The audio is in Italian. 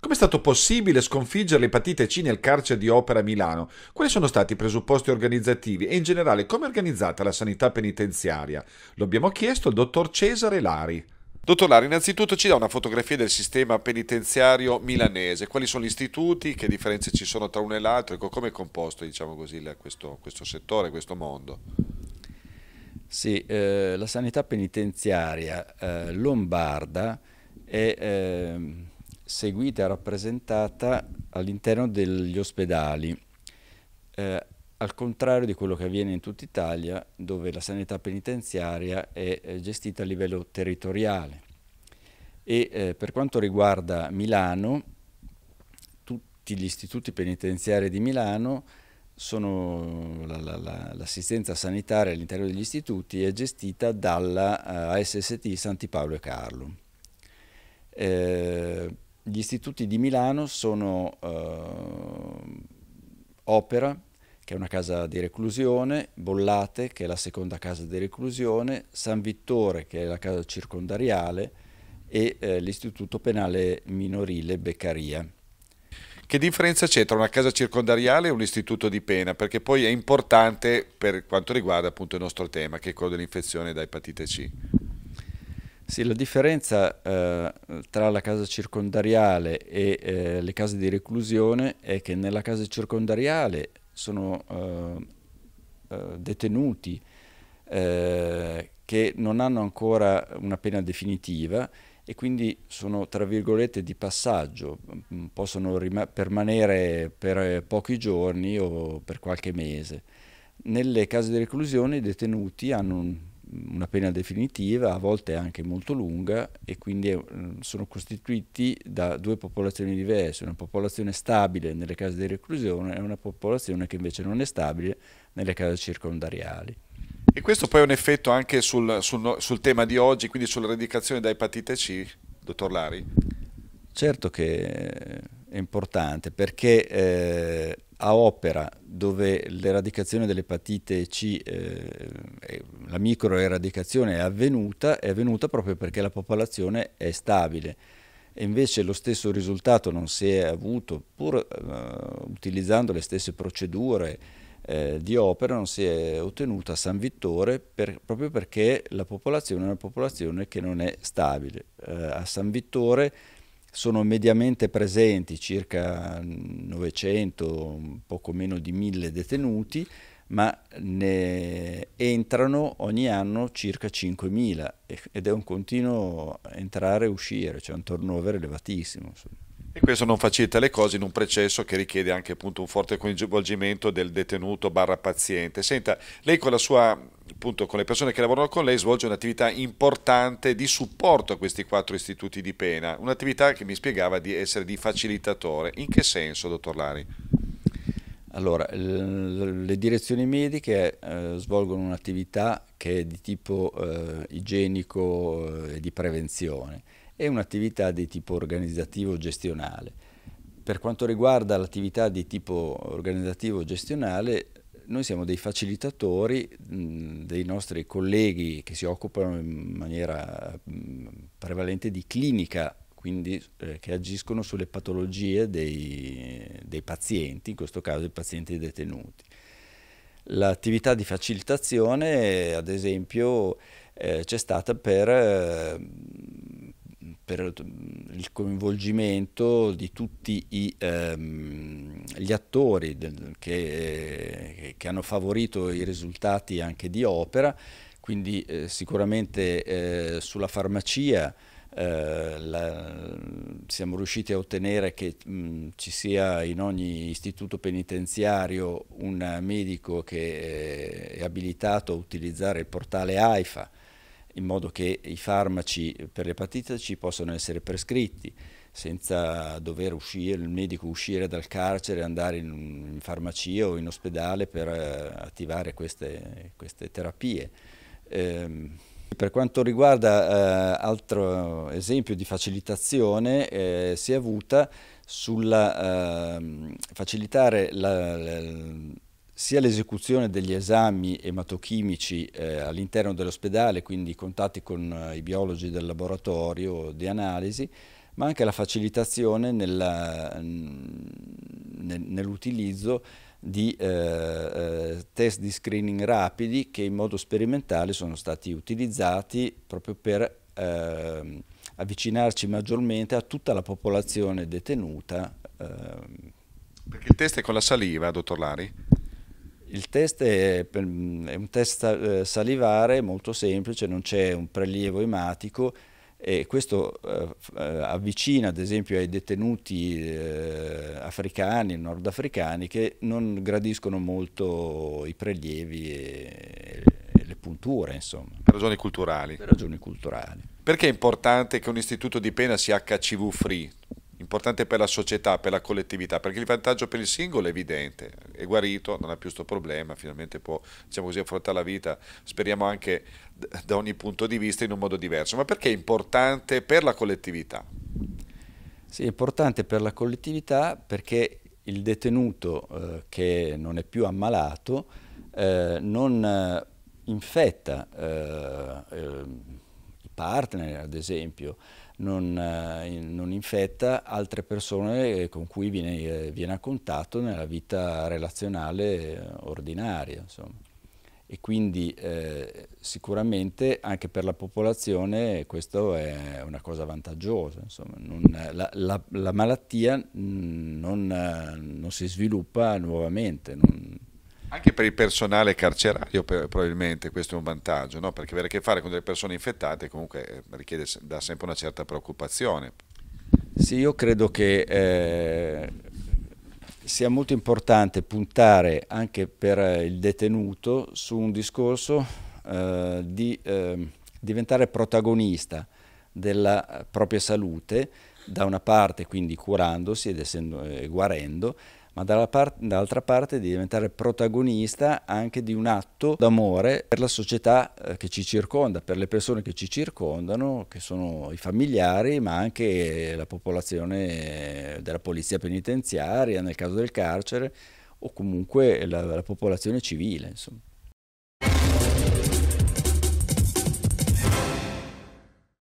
Com'è stato possibile sconfiggere l'epatite C nel carcere di Opera Milano? Quali sono stati i presupposti organizzativi e in generale come è organizzata la sanità penitenziaria? Lo abbiamo chiesto al dottor Cesare Lari. Dottor Lari, innanzitutto ci dà una fotografia del sistema penitenziario milanese, quali sono gli istituti, che differenze ci sono tra uno e l'altro, ecco, come è composto diciamo così, questo, questo settore, questo mondo? Sì, eh, la sanità penitenziaria eh, lombarda è... Eh, seguita e rappresentata all'interno degli ospedali, eh, al contrario di quello che avviene in tutta Italia, dove la sanità penitenziaria è eh, gestita a livello territoriale. E eh, per quanto riguarda Milano, tutti gli istituti penitenziari di Milano sono l'assistenza la, la, sanitaria all'interno degli istituti è gestita dalla eh, ASST Santi Paolo e Carlo. Eh, gli istituti di Milano sono eh, Opera, che è una casa di reclusione, Bollate, che è la seconda casa di reclusione, San Vittore, che è la casa circondariale, e eh, l'istituto penale minorile Beccaria. Che differenza c'è tra una casa circondariale e un istituto di pena? Perché poi è importante per quanto riguarda appunto il nostro tema, che è quello dell'infezione da epatite C. Sì, la differenza eh, tra la casa circondariale e eh, le case di reclusione è che nella casa circondariale sono eh, eh detenuti eh, che non hanno ancora una pena definitiva e quindi sono tra virgolette di passaggio, mm, possono permanere per eh, pochi giorni o per qualche mese. Nelle case di reclusione i detenuti hanno un una pena definitiva, a volte anche molto lunga, e quindi sono costituiti da due popolazioni diverse, una popolazione stabile nelle case di reclusione e una popolazione che invece non è stabile nelle case circondariali. E questo poi ha un effetto anche sul, sul, sul tema di oggi, quindi sull'eradicazione da epatite C, dottor Lari? Certo che è importante perché... Eh, a opera dove l'eradicazione dell'epatite C, eh, la microeradicazione è avvenuta, è avvenuta proprio perché la popolazione è stabile. E invece lo stesso risultato non si è avuto, pur eh, utilizzando le stesse procedure eh, di opera, non si è ottenuto a San Vittore per, proprio perché la popolazione è una popolazione che non è stabile. Eh, a San Vittore sono mediamente presenti circa 900, poco meno di 1000 detenuti, ma ne entrano ogni anno circa 5.000 ed è un continuo entrare e uscire, cioè un turnover elevatissimo. Insomma e questo non facilita le cose in un processo che richiede anche appunto, un forte coinvolgimento del detenuto barra paziente. Senta, lei con la sua appunto con le persone che lavorano con lei svolge un'attività importante di supporto a questi quattro istituti di pena, un'attività che mi spiegava di essere di facilitatore. In che senso, dottor Lari? Allora, le direzioni mediche eh, svolgono un'attività che è di tipo eh, igienico eh, e eh, di prevenzione è un'attività di tipo organizzativo-gestionale. Per quanto riguarda l'attività di tipo organizzativo-gestionale, noi siamo dei facilitatori mh, dei nostri colleghi che si occupano in maniera mh, prevalente di clinica, quindi eh, che agiscono sulle patologie dei, dei pazienti, in questo caso i pazienti detenuti. L'attività di facilitazione, ad esempio, eh, c'è stata per eh, per il coinvolgimento di tutti i, ehm, gli attori del, che, che, hanno favorito i risultati anche di opera, quindi eh, sicuramente eh, sulla farmacia eh, la, siamo riusciti a ottenere che mh, ci sia in ogni istituto penitenziario un medico che eh, è abilitato a utilizzare il portale AIFA, in modo che i farmaci per l'epatite C possano essere prescritti senza dover uscire, il medico uscire dal carcere, andare in, farmacia o in ospedale per eh, attivare queste, queste terapie. Ehm, per quanto riguarda eh, altro esempio di facilitazione, eh, si è avuta sulla eh, facilitare la, la sia l'esecuzione degli esami ematochimici eh, all'interno dell'ospedale, quindi i contatti con eh, i biologi del laboratorio di analisi, ma anche la facilitazione nell'utilizzo di eh, eh, test di screening rapidi che in modo sperimentale sono stati utilizzati proprio per ehm, avvicinarci maggiormente a tutta la popolazione detenuta. Ehm. Perché il test è con la saliva, dottor Lari? Il test è, è, un test eh, salivare molto semplice, non c'è un prelievo ematico e questo eh, eh, avvicina ad esempio ai detenuti eh, africani, nordafricani che non gradiscono molto i prelievi e, e le punture insomma. Per ragioni culturali. Per ragioni culturali. Perché è importante che un istituto di pena sia HCV free? importante per la società, per la collettività, perché il vantaggio per il singolo è evidente, è guarito, non ha più questo problema, finalmente può diciamo così, affrontare la vita, speriamo anche da ogni punto di vista in un modo diverso, ma perché è importante per la collettività? Sì, è importante per la collettività perché il detenuto eh, che non è più ammalato eh, non eh, infetta eh, ehm, i partner, ad esempio, non, eh, non, infetta altre persone eh, con cui viene, eh, viene a contatto nella vita relazionale ordinaria. Insomma. E quindi eh, sicuramente anche per la popolazione questa è una cosa vantaggiosa. Non, la, la, la, malattia mm, non, non, si sviluppa nuovamente. Anche per il personale carcerario probabilmente questo è un vantaggio, no? perché avere a che fare con delle persone infettate comunque eh, richiede da sempre una certa preoccupazione. Sì, io credo che eh, sia molto importante puntare anche per eh, il detenuto su un discorso eh, di eh, diventare protagonista della propria salute, da una parte quindi curandosi ed essendo, eh, guarendo, ma dall'altra parte, dall'altra parte di diventare protagonista anche di un atto d'amore per la società eh, che ci circonda, per le persone che ci circondano, che sono i familiari, ma anche la popolazione della polizia penitenziaria, nel caso del carcere, o comunque la, la popolazione civile. Insomma.